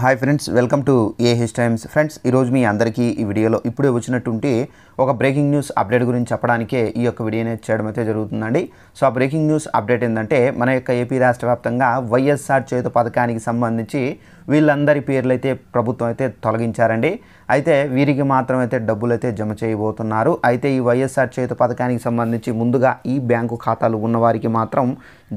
hi friends welcome to a his times friends ఈరోజు మీ అందరికీ ఈ వీడియోలో ఇప్పుడే వచ్చినటువంటి ఒక బ్రేకింగ్ న్యూస్ అప్డేట్ గురించి చెప్పడానికే ఈ యొక్క వీడియోనే చేయడం అయితే జరుగుతుందండి సో ఆ బ్రేకింగ్ న్యూస్ అప్డేట్ ఏంటంటే మన యొక్క ఏపీ రాష్ట్ర వ్యాప్తంగా వైఎస్ఆర్ చేతు పథకానికి సంబంధించి వీళ్ళందరి పేర్లు అయితే ప్రభుత్వం అయితే తొలగించారండి అయితే వీరికి మాత్రమైతే డబ్బులు అయితే జమ చేయబోతున్నారు అయితే ఈ వైఎస్ఆర్ చేత పథకానికి సంబంధించి ముందుగా ఈ బ్యాంకు ఖాతాలు ఉన్నవారికి మాత్రం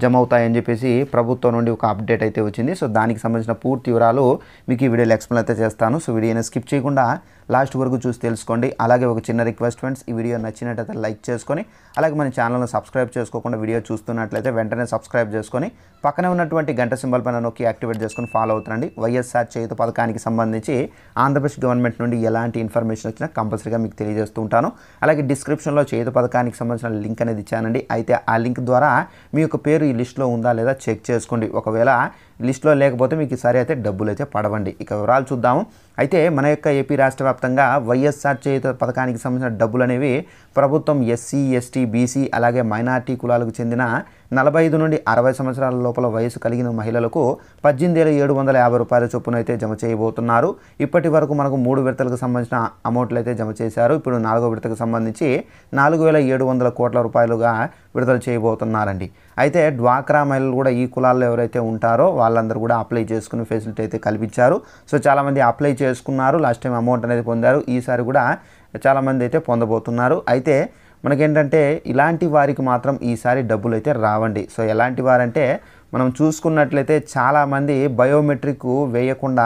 జమ అవుతాయని చెప్పేసి ప్రభుత్వం నుండి ఒక అప్డేట్ అయితే వచ్చింది సో దానికి సంబంధించిన పూర్తి వివరాలు మీకు ఈ వీడియోలో ఎక్స్ప్లెయిన్ అయితే చేస్తాను సో వీడియోని స్కిప్ చేయకుండా లాస్ట్ వరకు చూసి తెలుసుకోండి అలాగే ఒక చిన్న రిక్వెస్ట్ ఫ్రెండ్స్ ఈ వీడియో నచ్చినట్లయితే లైక్ చేసుకొని అలాగే మన ఛానల్ను సబ్స్క్రైబ్ చేసుకోకుండా వీడియో చూస్తున్నట్లయితే వెంటనే సబ్స్క్రైబ్ చేసుకొని పక్కనే ఉన్నటువంటి గంట సింబల్ పైన నొక్కి యాక్టివేట్ చేసుకొని ఫాలో అవుతుందండి వైఎస్ఆర్ చేయుత పథకానికి సంబంధించి ఆంధ్రప్రదేశ్ గవర్నమెంట్ నుండి ఎలాంటి ఇన్ఫర్మేషన్ వచ్చినా కంపల్సరీగా మీకు తెలియజేస్తూ ఉంటాను అలాగే డిస్క్రిప్షన్లో చేయుత పథకానికి సంబంధించిన లింక్ అనేది ఇచ్చానండి అయితే ఆ లింక్ ద్వారా మీ యొక్క పేరు ఈ లిస్టులో ఉందా లేదా చెక్ చేసుకోండి ఒకవేళ లిస్టులో లేకపోతే మీకు ఈసారి అయితే డబ్బులు అయితే పడవండి ఇక వివరాలు చూద్దాము అయితే మన యొక్క ఏపీ రాష్ట్ర వ్యాప్తంగా వైఎస్ఆర్ చేయుత పథకానికి సంబంధించిన డబ్బులు అనేవి ప్రభుత్వం ఎస్సీ ఎస్టీ బీసీ అలాగే మైనార్టీ కులాలకు చెందిన నలభై ఐదు నుండి అరవై సంవత్సరాల లోపల వయసు కలిగిన మహిళలకు పద్దెనిమిది వేల ఏడు వందల యాభై రూపాయల చొప్పున అయితే జమ చేయబోతున్నారు ఇప్పటి వరకు మనకు మూడు విడతలకు సంబంధించిన అమౌంట్లు అయితే జమ చేశారు ఇప్పుడు నాలుగో విడతకు సంబంధించి నాలుగు వేల ఏడు వందల కోట్ల రూపాయలుగా విడుదల చేయబోతున్నారండి అయితే డ్వాక్రా మహిళలు కూడా ఈ కులాల్లో ఎవరైతే ఉంటారో వాళ్ళందరూ కూడా అప్లై చేసుకునే ఫెసిలిటీ అయితే కల్పించారు సో చాలామంది అప్లై చేసుకున్నారు లాస్ట్ టైం అమౌంట్ అనేది పొందారు ఈసారి కూడా చాలామంది అయితే పొందబోతున్నారు అయితే మనకేంటంటే ఇలాంటి వారికి మాత్రం ఈసారి డబ్బులు అయితే రావండి సో ఎలాంటి వారంటే మనం చూసుకున్నట్లయితే చాలామంది బయోమెట్రిక్ వేయకుండా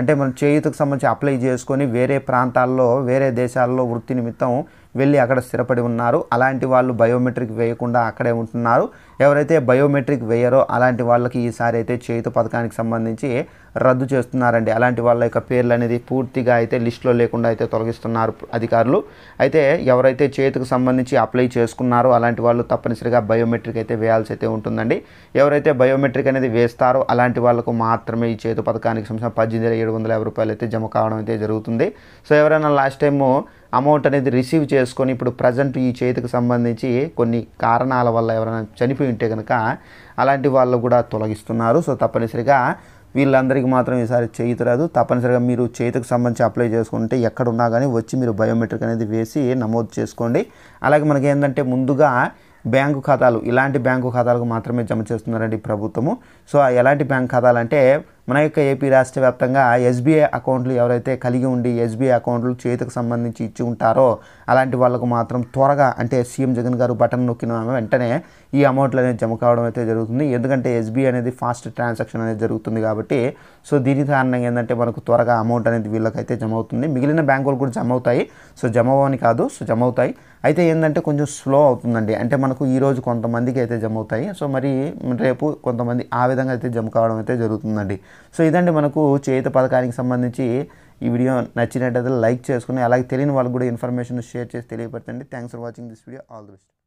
అంటే మనం చేయుతకు సంబంధించి అప్లై చేసుకొని వేరే ప్రాంతాల్లో వేరే దేశాల్లో వృత్తి నిమిత్తం వెళ్ళి అక్కడ స్థిరపడి ఉన్నారు అలాంటి వాళ్ళు బయోమెట్రిక్ వేయకుండా అక్కడే ఉంటున్నారు ఎవరైతే బయోమెట్రిక్ వేయరో అలాంటి వాళ్ళకి ఈసారి అయితే చేతు పథకానికి సంబంధించి రద్దు చేస్తున్నారండి అలాంటి వాళ్ళ యొక్క పేర్లు అనేది పూర్తిగా అయితే లిస్టులో లేకుండా అయితే తొలగిస్తున్నారు అధికారులు అయితే ఎవరైతే చేతికి సంబంధించి అప్లై చేసుకున్నారో అలాంటి వాళ్ళు తప్పనిసరిగా బయోమెట్రిక్ అయితే వేయాల్సి అయితే ఉంటుందండి ఎవరైతే బయోమెట్రిక్ అనేది వేస్తారో అలాంటి వాళ్ళకు మాత్రమే ఈ చేతు పథకానికి సంబంధించిన పద్దెనిమిది ఏడు వందల యాభై రూపాయలు అయితే జమ కావడం అయితే జరుగుతుంది సో ఎవరైనా లాస్ట్ టైము అమౌంట్ అనేది రిసీవ్ చేసుకొని ఇప్పుడు ప్రజెంట్ ఈ చేతికి సంబంధించి కొన్ని కారణాల వల్ల ఎవరైనా చనిపోయి ఉంటే కనుక అలాంటి వాళ్ళు కూడా తొలగిస్తున్నారు సో తప్పనిసరిగా వీళ్ళందరికీ మాత్రం ఈసారి చేతి రాదు తప్పనిసరిగా మీరు చేతికి సంబంధించి అప్లై చేసుకుంటే ఎక్కడున్నా కానీ వచ్చి మీరు బయోమెట్రిక్ అనేది వేసి నమోదు చేసుకోండి అలాగే మనకి ఏంటంటే ముందుగా బ్యాంకు ఖాతాలు ఇలాంటి బ్యాంకు ఖాతాలకు మాత్రమే జమ చేస్తున్నారండి ప్రభుత్వము సో ఎలాంటి బ్యాంక్ ఖాతాలు అంటే మన యొక్క ఏపీ రాష్ట్ర వ్యాప్తంగా ఎస్బీఐ అకౌంట్లు ఎవరైతే కలిగి ఉండి ఎస్బీఐ అకౌంట్లు చేతికి సంబంధించి ఇచ్చి ఉంటారో అలాంటి వాళ్ళకు మాత్రం త్వరగా అంటే సీఎం జగన్ గారు బటన్ నొక్కిన వెంటనే ఈ అమౌంట్లు అనేది జమ కావడం అయితే జరుగుతుంది ఎందుకంటే ఎస్బీఐ అనేది ఫాస్ట్ ట్రాన్సాక్షన్ అనేది జరుగుతుంది కాబట్టి సో దీని కారణంగా ఏంటంటే మనకు త్వరగా అమౌంట్ అనేది వీళ్ళకైతే జమ అవుతుంది మిగిలిన బ్యాంకులు కూడా జమ అవుతాయి సో జమ అవని కాదు సో జమ అవుతాయి అయితే ఏంటంటే కొంచెం స్లో అవుతుందండి అంటే మనకు ఈరోజు కొంతమందికి అయితే జమ అవుతాయి సో మరి రేపు కొంతమంది ఆ విధంగా అయితే జమ కావడం అయితే జరుగుతుందండి సో ఇదండి మనకు చేత పథకానికి సంబంధించి ఈ వీడియో నచ్చినట్టయితే లైక్ చేసుకుని అలాగే తెలియని వాళ్ళకు కూడా ఇన్ఫర్మేషన్ షేర్ చేసి తెలియపరచండి thanks for watching this video all the best